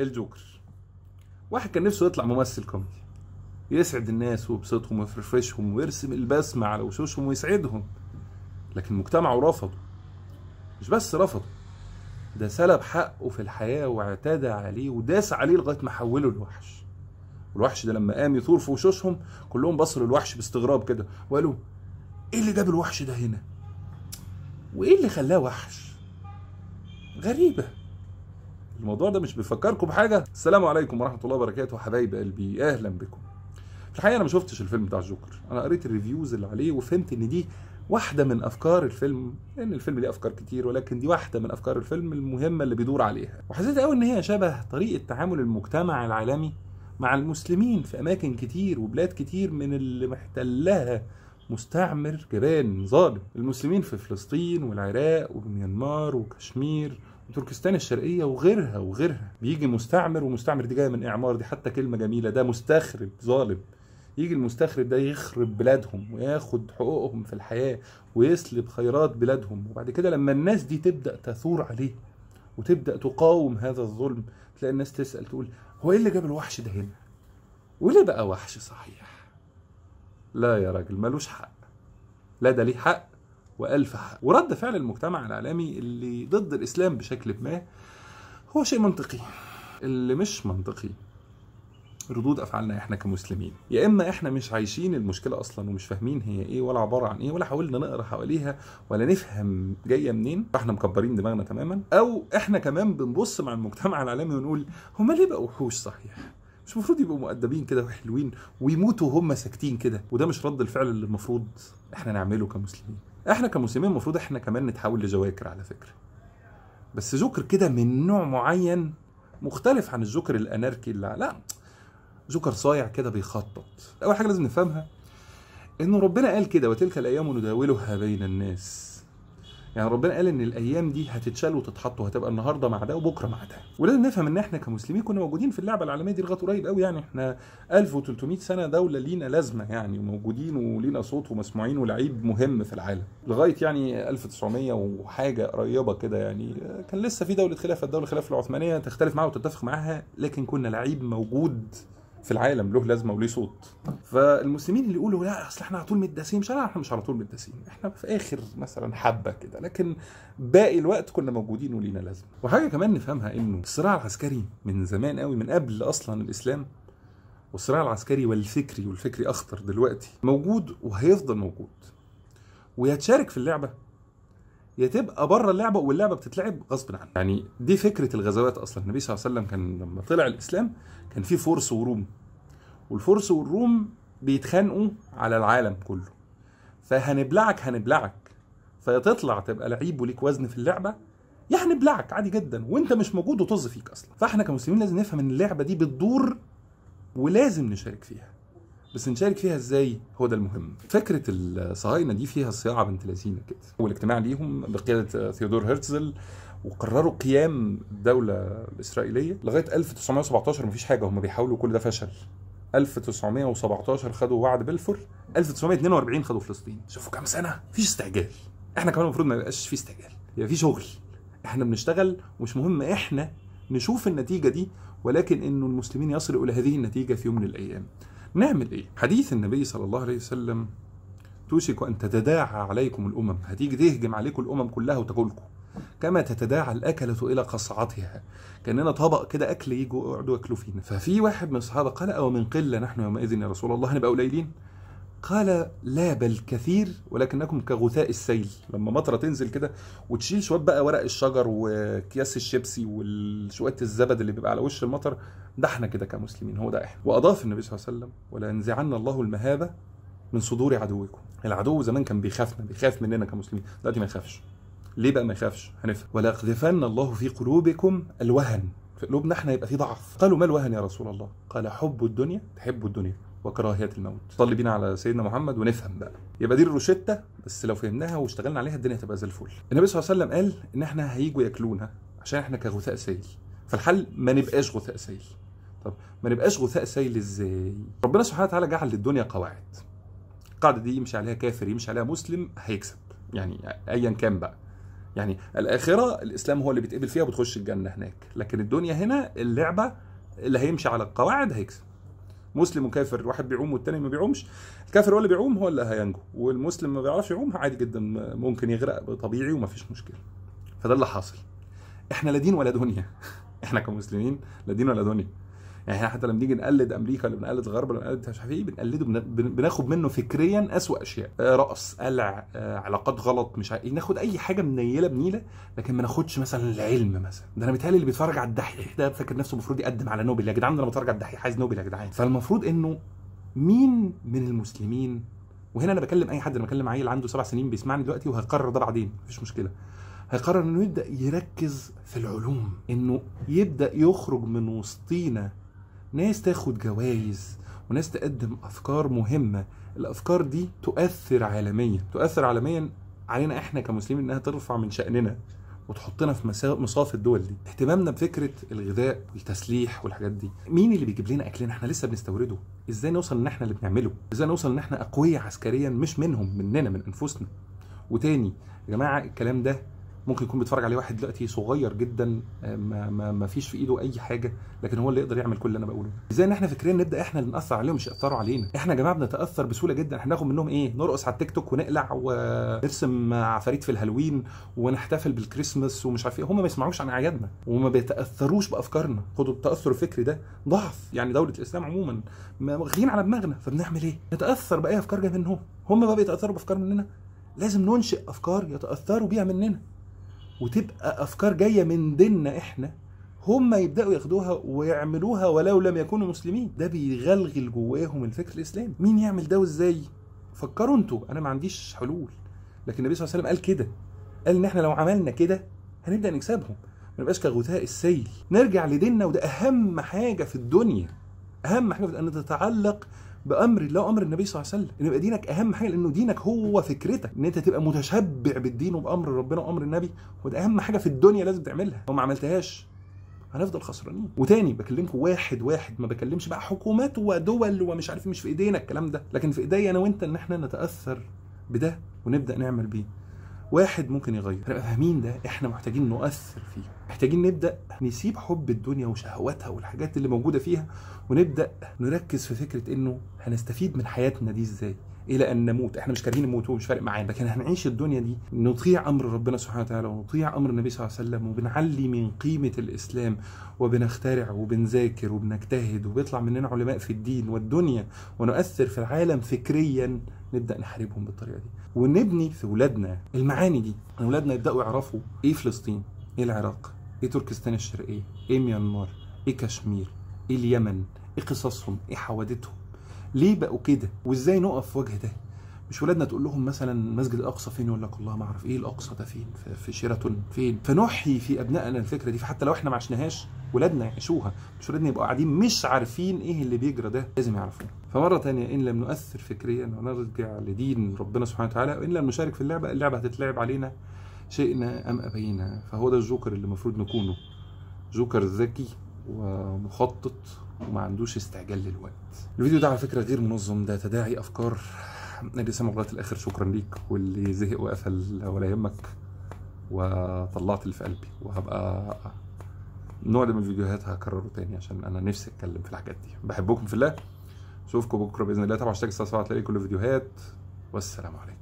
الجوكر واحد كان نفسه يطلع ممثل كوميدي يسعد الناس ويبسطهم ويفرفشهم ويرسم البسمة على وشوشهم ويسعدهم لكن مجتمعه رفضه مش بس رفضه ده سلب حقه في الحياة واعتدى عليه وداس عليه لغاية ما حوله لوحش والوحش ده لما قام يثور في وشوشهم كلهم بصوا للوحش باستغراب كده وقالوا ايه اللي جاب الوحش ده هنا وايه اللي خلاه وحش غريبه الموضوع ده مش بيفكركم بحاجه السلام عليكم ورحمه الله وبركاته حبايب قلبي اهلا بكم في الحقيقه انا ما شفتش الفيلم بتاع الجوكر انا قريت الريفيوز اللي عليه وفهمت ان دي واحده من افكار الفيلم لان الفيلم ليه افكار كتير ولكن دي واحده من افكار الفيلم المهمه اللي بيدور عليها وحسيت قوي ان هي شبه طريقه تعامل المجتمع العالمي مع المسلمين في اماكن كتير وبلاد كتير من اللي محتلها مستعمر جبان ظالم المسلمين في فلسطين والعراق وميانمار وكشمير تركستان الشرقيه وغيرها وغيرها بيجي مستعمر ومستعمر دي جايه من اعمار دي حتى كلمه جميله ده مستخرب ظالم يجي المستخرب ده يخرب بلادهم وياخد حقوقهم في الحياه ويسلب خيرات بلادهم وبعد كده لما الناس دي تبدا تثور عليه وتبدا تقاوم هذا الظلم تلاقي الناس تسال تقول هو ايه اللي جاب الوحش ده هنا؟ وليه بقى وحش صحيح؟ لا يا راجل ملوش حق لا ده ليه حق وألف حق ورد فعل المجتمع الاعلامي اللي ضد الإسلام بشكل ما هو شيء منطقي اللي مش منطقي ردود افعالنا احنا كمسلمين يا اما احنا مش عايشين المشكله اصلا ومش فاهمين هي ايه ولا عباره عن ايه ولا حاولنا نقرا حواليها ولا نفهم جايه منين فاحنا مكبرين دماغنا تماما او احنا كمان بنبص مع المجتمع العالمي ونقول هما ليه بقوا وحوش صحيح مش المفروض يبقوا مؤدبين كده وحلوين ويموتوا وهم ساكتين كده وده مش رد الفعل اللي المفروض احنا نعمله كمسلمين احنا كمسلمين المفروض احنا كمان نتحول لذواكر على فكره بس ذكر كده من نوع معين مختلف عن الذكر الاناركي اللي لا ذكر صايع كده بيخطط اول حاجه لازم نفهمها ان ربنا قال كده وتلك الايام نداولها بين الناس يعني ربنا قال ان الايام دي هتتشال وتتحط وهتبقى النهارده مع ده وبكره مع ده ولازم نفهم ان احنا كمسلمين كنا موجودين في اللعبه العالميه دي لغايه قريب قوي يعني احنا 1300 سنه دوله لينا لازمه يعني موجودين ولينا صوت ومسموعين ولعيب مهم في العالم لغايه يعني 1900 وحاجه قريبه كده يعني كان لسه في دوله خلافه الدوله الخلافه العثمانيه تختلف معاها وتتفق معاها لكن كنا لعيب موجود في العالم له لازمه وليه صوت فالمسلمين اللي يقولوا لا اصل احنا على طول متداسين مش احنا مش على طول متداسين احنا في اخر مثلا حبه كده لكن باقي الوقت كنا موجودين ولينا لازمه وحاجه كمان نفهمها انه الصراع العسكري من زمان قوي من قبل اصلا الاسلام والصراع العسكري والفكري والفكري اخطر دلوقتي موجود وهيفضل موجود ويتشارك في اللعبه يا تبقى بره اللعبه واللعبه بتتلعب غصب عنك يعني دي فكره الغزوات اصلا النبي صلى الله عليه وسلم كان لما طلع الاسلام كان في فرس وروم والفرس والروم بيتخانقوا على العالم كله فهنبلعك هنبلعك فيا تطلع تبقى لعيب وليك وزن في اللعبه يا هنبلعك عادي جدا وانت مش موجود وطز فيك اصلا فاحنا كمسلمين لازم نفهم ان اللعبه دي بتدور ولازم نشارك فيها بس نشارك فيها ازاي هو ده المهم فكره الصهاينه دي فيها صياعه بنت لذينه كده اول اجتماع ليهم بقياده ثيودور هرتزل وقرروا قيام الدولة الإسرائيلية لغاية 1917 مفيش حاجة هم بيحاولوا كل ده فشل 1917 خدوا وعد بلفور 1942 خدوا فلسطين شوفوا كام سنة مفيش استعجال احنا كمان المفروض ما يبقاش في استعجال يبقى في شغل احنا بنشتغل ومش مهم احنا نشوف النتيجة دي ولكن انه المسلمين يصلوا الى هذه النتيجة في يوم من الايام نعمل ايه حديث النبي صلى الله عليه وسلم توشك ان تتداعى عليكم الامم هتيجي تهجم عليكم الامم كلها وتاكلكم كما تتداعى الأكلة إلى قصعتها كأننا طبق كده أكل يجوا يقعدوا ياكلوا فينا ففي واحد من الصحابة قال أو من قلة نحن يومئذ يا رسول الله هنبقى قليلين قال لا بل كثير ولكنكم كغثاء السيل لما مطره تنزل كده وتشيل شويه بقى ورق الشجر واكياس الشيبسي وشويه الزبد اللي بيبقى على وش المطر ده احنا كده كمسلمين هو ده احنا واضاف النبي صلى الله عليه وسلم ولينزعن الله المهابه من صدور عدوكم العدو زمان كان بيخافنا بيخاف مننا كمسلمين دلوقتي ما يخافش ليه بقى ما يخافش هنفهم وليقذفن الله في قلوبكم الوهن في قلوبنا احنا يبقى في ضعف قالوا ما الوهن يا رسول الله قال حب الدنيا تحب الدنيا وكراهيه الموت صلي بينا على سيدنا محمد ونفهم بقى يبقى دي الروشته بس لو فهمناها واشتغلنا عليها الدنيا هتبقى زي الفل النبي صلى الله عليه وسلم قال ان احنا هيجوا ياكلونا عشان احنا كغثاء سيل فالحل ما نبقاش غثاء سيل طب ما نبقاش غثاء سيل ازاي ربنا سبحانه وتعالى جعل للدنيا قواعد القاعده دي يمشي عليها كافر يمشي عليها مسلم هيكسب يعني ايا كان بقى يعني الاخره الاسلام هو اللي بيتقبل فيها وبتخش الجنه هناك لكن الدنيا هنا اللعبه اللي هيمشي على القواعد هيكسب مسلم وكافر واحد بيعوم والتاني ما بيعومش الكافر هو اللي بيعوم هو اللي هينجو والمسلم ما بيعرفش يعوم عادي جدا ممكن يغرق طبيعي ومفيش مشكله فده اللي حاصل احنا لا دين ولا دنيا احنا كمسلمين لا دين ولا دنيا يعني احنا حتى لما نيجي نقلد امريكا ولا بنقلد الغرب ولا بنقلد مش عارف ايه بنقلده بناخد منه فكريا اسوء اشياء آه، رقص قلع آه، علاقات غلط مش عارف إيه. ناخد اي حاجه منيله بنيله لكن ما ناخدش مثلا العلم مثلا ده انا متهيألي اللي بيتفرج على الدحيح ده فاكر نفسه المفروض يقدم على نوبل يا جدعان ده انا بتفرج على الدحيح عايز نوبل يا جدعان فالمفروض انه مين من المسلمين وهنا انا بكلم اي حد انا بكلم عيل عنده سبع سنين بيسمعني دلوقتي وهيقرر ده بعدين مفيش مشكله هيقرر انه يبدا يركز في العلوم انه يبدا يخرج من وسطينا ناس تاخد جوائز وناس تقدم افكار مهمه الافكار دي تؤثر عالميا تؤثر عالميا علينا احنا كمسلمين انها ترفع من شاننا وتحطنا في مصاف الدول دي اهتمامنا بفكره الغذاء والتسليح والحاجات دي مين اللي بيجيب لنا اكلنا احنا لسه بنستورده ازاي نوصل ان احنا اللي بنعمله ازاي نوصل ان احنا اقوياء عسكريا مش منهم مننا من انفسنا وتاني يا جماعه الكلام ده ممكن يكون بيتفرج عليه واحد دلوقتي صغير جدا آه، ما, ما, ما فيش في ايده اي حاجه لكن هو اللي يقدر يعمل كل اللي انا بقوله ازاي ان احنا فكريا نبدا احنا اللي ناثر عليهم مش ياثروا علينا احنا يا جماعه بنتاثر بسهوله جدا احنا ناخد منهم ايه نرقص على التيك توك ونقلع ونرسم عفاريت في الهالوين ونحتفل بالكريسماس ومش عارف ايه هم ما يسمعوش عن اعيادنا وما بيتاثروش بافكارنا خدوا التاثر الفكري ده ضعف يعني دوله الاسلام عموما غين على دماغنا فبنعمل ايه نتاثر باي افكار جايه منهم هم بقى بيتاثروا بافكار مننا لازم ننشئ افكار يتاثروا بيها مننا وتبقى افكار جايه من ديننا احنا هم يبداوا ياخدوها ويعملوها ولو لم يكونوا مسلمين ده بيغلغل جواهم الفكر الاسلامي مين يعمل ده وازاي فكروا انتوا انا ما عنديش حلول لكن النبي صلى الله عليه وسلم قال كده قال ان احنا لو عملنا كده هنبدا نكسبهم ما نبقاش كغثاء السيل نرجع لديننا وده اهم حاجه في الدنيا اهم حاجه ان تتعلق بامر الله وامر النبي صلى الله عليه وسلم ان يبقى دينك اهم حاجه لانه دينك هو فكرتك ان انت تبقى متشبع بالدين وبامر ربنا وامر النبي وده اهم حاجه في الدنيا لازم تعملها لو ما عملتهاش هنفضل خسرانين وتاني بكلمكم واحد واحد ما بكلمش بقى حكومات ودول ومش عارف إيه، مش في ايدينا الكلام ده لكن في ايديا انا وانت ان احنا نتاثر بده ونبدا نعمل بيه واحد ممكن يغير هنبقى فاهمين ده احنا محتاجين نؤثر فيه محتاجين نبدا نسيب حب الدنيا وشهواتها والحاجات اللي موجوده فيها ونبدا نركز في فكره انه هنستفيد من حياتنا دي ازاي الى ان نموت احنا مش كارهين الموت ومش فارق معانا لكن هنعيش الدنيا دي نطيع امر ربنا سبحانه وتعالى ونطيع امر النبي صلى الله عليه وسلم وبنعلي من قيمه الاسلام وبنخترع وبنذاكر وبنجتهد وبيطلع مننا علماء في الدين والدنيا ونؤثر في العالم فكريا نبدا نحاربهم بالطريقه دي ونبني في اولادنا المعاني دي ان يعني اولادنا يبداوا يعرفوا ايه فلسطين ايه العراق ايه تركستان الشرقيه ايه ميانمار ايه كشمير ايه اليمن ايه قصصهم ايه حوادثهم ليه بقوا كده وازاي نقف في وجه ده مش ولادنا تقول لهم مثلا مسجد الاقصى فين يقول لك الله ما اعرف ايه الاقصى ده فين في شيراتون فين فنحيي في ابنائنا الفكره دي فحتى لو احنا ما عشناهاش ولادنا يعيشوها مش ولادنا يبقوا قاعدين مش عارفين ايه اللي بيجرى ده لازم يعرفوه فمرة تانية إن لم نؤثر فكريا ونرجع لدين ربنا سبحانه وتعالى وإن لم نشارك في اللعبة اللعبة هتتلعب علينا شئنا أم أبينا فهو ده الجوكر اللي المفروض نكونه جوكر ذكي ومخطط وما عندوش استعجال للوقت الفيديو ده على فكرة غير منظم ده تداعي أفكار اللي سمع لغاية الآخر شكرا ليك واللي زهق وقفل ولا يهمك وطلعت اللي في قلبي وهبقى النوع ده من الفيديوهات هكرره تاني عشان انا نفسي اتكلم في الحاجات دي بحبكم في الله اشوفكم بكره باذن الله تابعوا هاشتاج الساعه 7 هتلاقي كل الفيديوهات والسلام عليكم